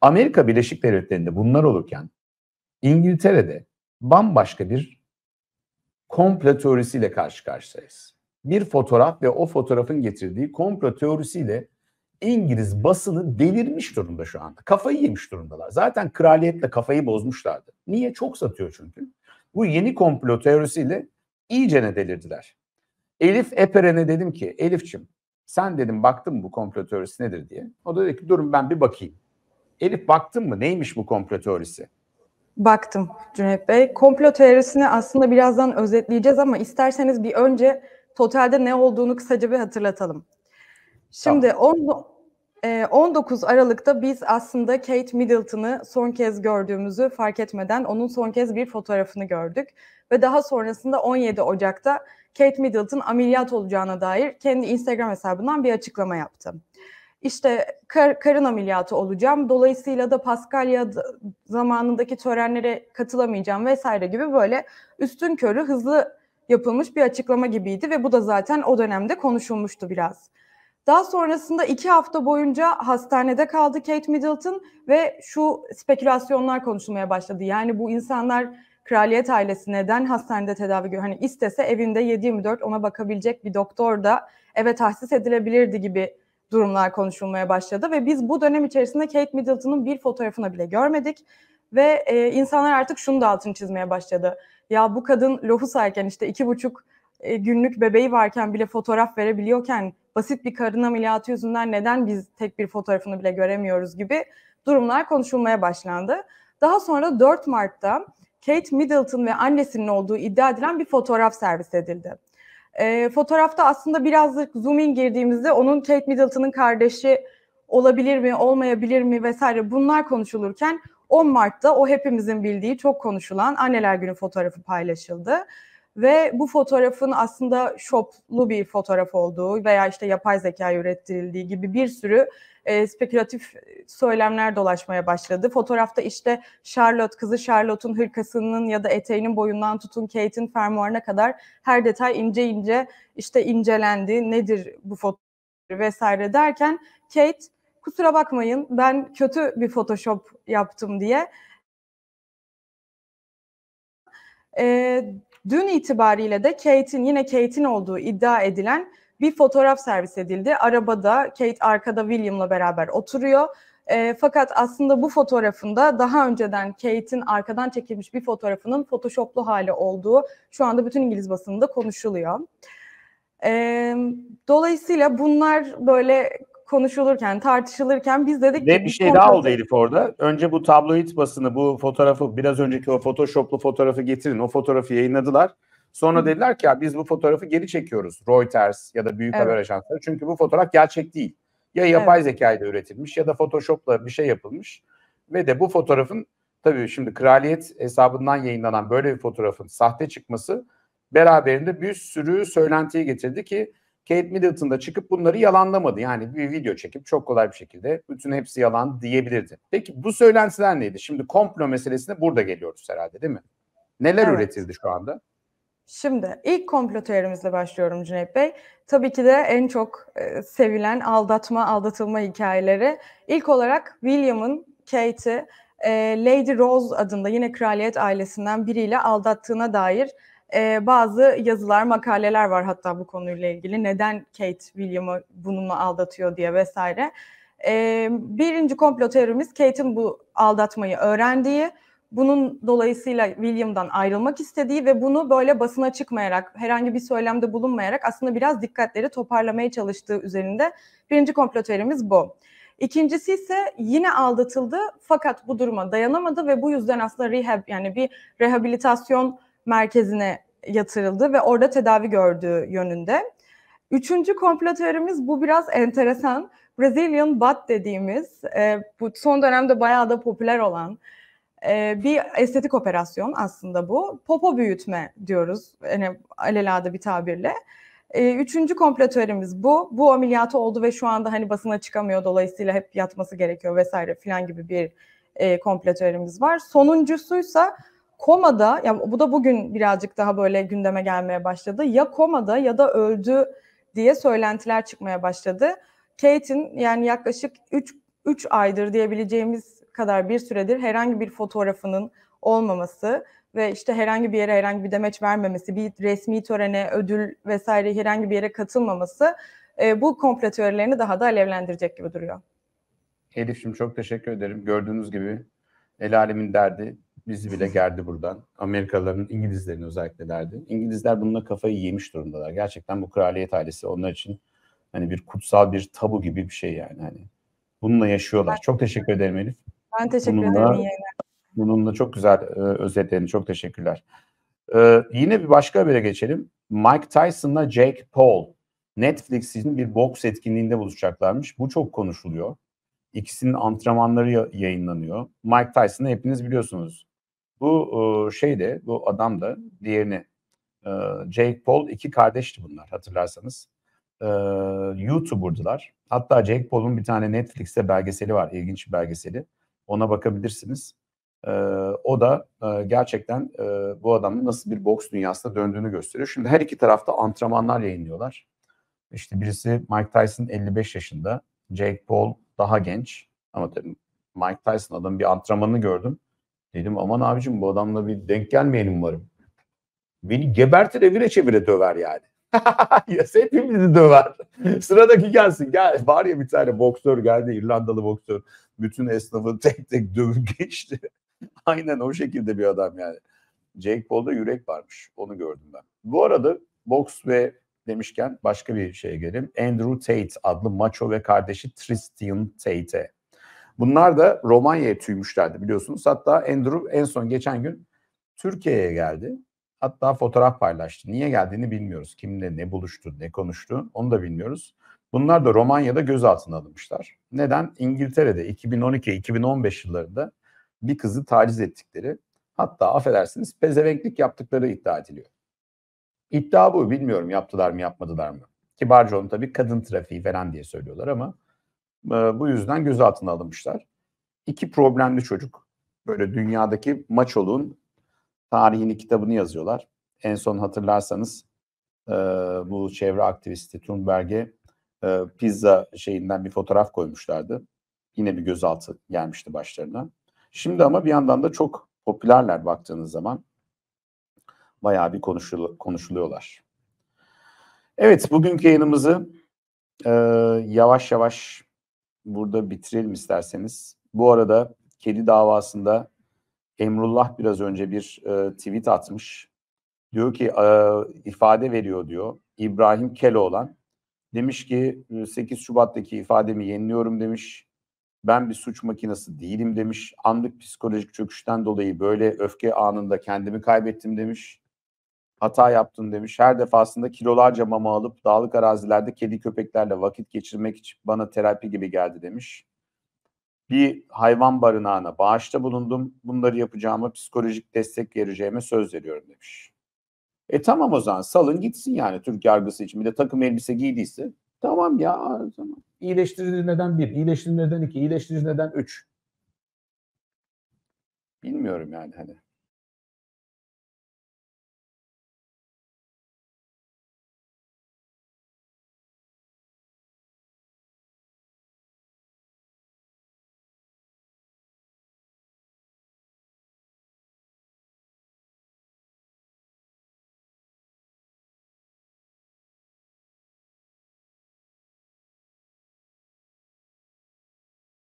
Amerika Birleşik Devletleri'nde bunlar olurken İngiltere'de bambaşka bir komplo teorisiyle karşı karşıyayız. Bir fotoğraf ve o fotoğrafın getirdiği komplo teorisiyle İngiliz basını delirmiş durumda şu anda. Kafayı yemiş durumdalar. Zaten kraliyetle kafayı bozmuşlardı. Niye? Çok satıyor çünkü. Bu yeni komplo teorisiyle ne delirdiler. Elif Eperen'e dedim ki Elif'çim sen dedim baktın bu komplo teorisi nedir diye. O da dedi ki durun ben bir bakayım. Elif baktın mı? Neymiş bu komplo teorisi? Baktım Cüneyt Bey. Komplo teorisini aslında birazdan özetleyeceğiz ama isterseniz bir önce totalde ne olduğunu kısaca bir hatırlatalım. Şimdi tamam. on, 19 e, Aralık'ta biz aslında Kate Middleton'ı son kez gördüğümüzü fark etmeden onun son kez bir fotoğrafını gördük. Ve daha sonrasında 17 Ocak'ta Kate Middleton ameliyat olacağına dair kendi Instagram hesabından bir açıklama yaptı işte kar, karın ameliyatı olacağım. Dolayısıyla da Paskalya zamanındaki törenlere katılamayacağım vesaire gibi böyle üstün körü hızlı yapılmış bir açıklama gibiydi ve bu da zaten o dönemde konuşulmuştu biraz. Daha sonrasında iki hafta boyunca hastanede kaldı Kate Middleton ve şu spekülasyonlar konuşulmaya başladı. Yani bu insanlar kraliyet ailesi neden hastanede tedavi görüyor? Hani istese evinde 7-24 ona bakabilecek bir doktor da eve tahsis edilebilirdi gibi durumlar konuşulmaya başladı ve biz bu dönem içerisinde Kate Middleton'ın bir fotoğrafını bile görmedik ve e, insanlar artık şunu da altını çizmeye başladı. Ya bu kadın erken, işte iki buçuk e, günlük bebeği varken bile fotoğraf verebiliyorken basit bir karın ameliyatı yüzünden neden biz tek bir fotoğrafını bile göremiyoruz gibi durumlar konuşulmaya başlandı. Daha sonra 4 Mart'ta Kate Middleton ve annesinin olduğu iddia edilen bir fotoğraf servis edildi. E, fotoğrafta aslında birazcık zoom in girdiğimizde onun Kate Middleton'ın kardeşi olabilir mi, olmayabilir mi vesaire bunlar konuşulurken 10 Mart'ta o hepimizin bildiği çok konuşulan Anneler Günü fotoğrafı paylaşıldı. Ve bu fotoğrafın aslında şoplu bir fotoğraf olduğu veya işte yapay zeka ürettirildiği gibi bir sürü e, spekülatif söylemler dolaşmaya başladı. Fotoğrafta işte Charlotte kızı Charlotte'un hırkasının ya da eteğinin boyundan tutun Kate'in fermuarına kadar her detay ince ince işte incelendi. Nedir bu fotoğraf vesaire derken Kate kusura bakmayın ben kötü bir photoshop yaptım diye e, dün itibariyle de Kate'in yine Kate'in olduğu iddia edilen bir fotoğraf servis edildi. Arabada Kate arkada William'la beraber oturuyor. E, fakat aslında bu fotoğrafında daha önceden Kate'in arkadan çekilmiş bir fotoğrafının photoshoplu hali olduğu şu anda bütün İngiliz basınında konuşuluyor. E, dolayısıyla bunlar böyle konuşulurken, tartışılırken biz dedik Ve bir şey daha oldu Elif orada. Önce bu tabloid basını, bu fotoğrafı, biraz önceki o photoshoplu fotoğrafı getirin. O fotoğrafı yayınladılar. Sonra dediler ki ya biz bu fotoğrafı geri çekiyoruz Reuters ya da büyük evet. haber ajansları. Çünkü bu fotoğraf gerçek değil. Ya yapay evet. zeka üretilmiş ya da Photoshop'la bir şey yapılmış. Ve de bu fotoğrafın tabii şimdi kraliyet hesabından yayınlanan böyle bir fotoğrafın sahte çıkması beraberinde bir sürü söylentiye getirdi ki Kate Middleton da çıkıp bunları yalanlamadı. Yani bir video çekip çok kolay bir şekilde bütün hepsi yalan diyebilirdi. Peki bu söylentiler neydi? Şimdi komplo meselesine burada geliyoruz herhalde değil mi? Neler evet. üretildi şu anda? Şimdi ilk komplo teorimizle başlıyorum Cüneyt Bey. Tabii ki de en çok e, sevilen aldatma, aldatılma hikayeleri. İlk olarak William'ın Kate'i e, Lady Rose adında yine kraliyet ailesinden biriyle aldattığına dair e, bazı yazılar, makaleler var hatta bu konuyla ilgili. Neden Kate William'ı bununla aldatıyor diye vesaire. E, birinci komplo teorimiz Kate'in bu aldatmayı öğrendiği bunun dolayısıyla William'dan ayrılmak istediği ve bunu böyle basına çıkmayarak, herhangi bir söylemde bulunmayarak aslında biraz dikkatleri toparlamaya çalıştığı üzerinde birinci komplo teorimiz bu. İkincisi ise yine aldatıldı fakat bu duruma dayanamadı ve bu yüzden aslında rehab yani bir rehabilitasyon merkezine yatırıldı ve orada tedavi gördüğü yönünde. Üçüncü komplo teorimiz bu biraz enteresan. Brazilian Butt dediğimiz e, bu son dönemde bayağı da popüler olan ee, bir estetik operasyon aslında bu. Popo büyütme diyoruz yani alelade bir tabirle. Ee, üçüncü komplo bu. Bu ameliyatı oldu ve şu anda hani basına çıkamıyor dolayısıyla hep yatması gerekiyor vesaire filan gibi bir e, komplo teorimiz var. Sonuncusuysa komada ya bu da bugün birazcık daha böyle gündeme gelmeye başladı. Ya komada ya da öldü diye söylentiler çıkmaya başladı. Kate'in yani yaklaşık 3 3 aydır diyebileceğimiz kadar bir süredir herhangi bir fotoğrafının olmaması ve işte herhangi bir yere herhangi bir demeç vermemesi, bir resmi törene, ödül vesaire herhangi bir yere katılmaması e, bu komplo teorilerini daha da alevlendirecek gibi duruyor. Elif'ciğim çok teşekkür ederim. Gördüğünüz gibi el alemin derdi bizi bile gerdi buradan. Amerikalıların, İngilizlerin özellikle derdi. İngilizler bununla kafayı yemiş durumdalar. Gerçekten bu kraliyet ailesi onlar için hani bir kutsal bir tabu gibi bir şey yani. Hani bununla yaşıyorlar. Çok teşekkür ederim Elif. Ben teşekkür bununla, ederim. Bununla çok güzel e, özetledin. Çok teşekkürler. Ee, yine bir başka habere geçelim. Mike Tyson'la Jake Paul Netflix'in bir boks etkinliğinde buluşacaklarmış. Bu çok konuşuluyor. İkisinin antrenmanları yayınlanıyor. Mike Tyson'ı hepiniz biliyorsunuz. Bu e, şey de, bu adam da diğerini e, Jake Paul iki kardeşti bunlar hatırlarsanız. E, YouTuber'dılar. Hatta Jake Paul'un bir tane Netflix'te belgeseli var. ilginç bir belgeseli. Ona bakabilirsiniz. o da gerçekten bu adamın nasıl bir boks dünyasında döndüğünü gösteriyor. Şimdi her iki tarafta antrenmanlar yayınlıyorlar. İşte birisi Mike Tyson 55 yaşında. Jake Paul daha genç. Ama tabii Mike Tyson adamın bir antrenmanını gördüm. Dedim aman abicim bu adamla bir denk gelmeyelim umarım. Beni gebertir evire çevire döver yani. yes, hepimizi döver. Sıradaki gelsin. Gel, var ya bir tane boksör geldi İrlandalı boksör. Bütün esnafı tek tek dövüp geçti. Aynen o şekilde bir adam yani. Jake Paul'da yürek varmış. Onu gördüm ben. Bu arada boks ve demişken başka bir şeye gelelim. Andrew Tate adlı maço ve kardeşi Tristan Tate'e. Bunlar da Romanya'ya tüymüşlerdi biliyorsunuz. Hatta Andrew en son geçen gün Türkiye'ye geldi. Hatta fotoğraf paylaştı. Niye geldiğini bilmiyoruz. Kimle ne buluştu, ne konuştu onu da bilmiyoruz. Bunlar da Romanya'da gözaltına alınmışlar. Neden? İngiltere'de 2012-2015 yıllarında bir kızı taciz ettikleri hatta affedersiniz pezevenklik yaptıkları iddia ediliyor. İddia bu. Bilmiyorum yaptılar mı yapmadılar mı. Kibarca onu tabii kadın trafiği falan diye söylüyorlar ama e, bu yüzden gözaltına alınmışlar. İki problemli çocuk. Böyle dünyadaki maçoluğun tarihini kitabını yazıyorlar. En son hatırlarsanız e, bu çevre aktivisti Thunberg'e e, pizza şeyinden bir fotoğraf koymuşlardı. Yine bir gözaltı gelmişti başlarına. Şimdi ama bir yandan da çok popülerler baktığınız zaman. Bayağı bir konuşul konuşuluyorlar. Evet bugünkü yayınımızı e, yavaş yavaş burada bitirelim isterseniz. Bu arada kedi davasında Emrullah biraz önce bir e, tweet atmış. Diyor ki e, ifade veriyor diyor. İbrahim Keloğlan demiş ki 8 Şubat'taki ifademi yeniliyorum demiş. Ben bir suç makinesi değilim demiş. Anlık psikolojik çöküşten dolayı böyle öfke anında kendimi kaybettim demiş. Hata yaptım demiş. Her defasında kilolarca mama alıp dağlık arazilerde kedi köpeklerle vakit geçirmek için bana terapi gibi geldi demiş bir hayvan barınağına bağışta bulundum. Bunları yapacağımı, psikolojik destek vereceğime söz veriyorum demiş. E tamam o zaman salın gitsin yani Türk yargısı için. Bir de takım elbise giydiyse tamam ya tamam. İyileştirici neden bir, iyileştirici neden iki, iyileştirici neden üç. Bilmiyorum yani hani.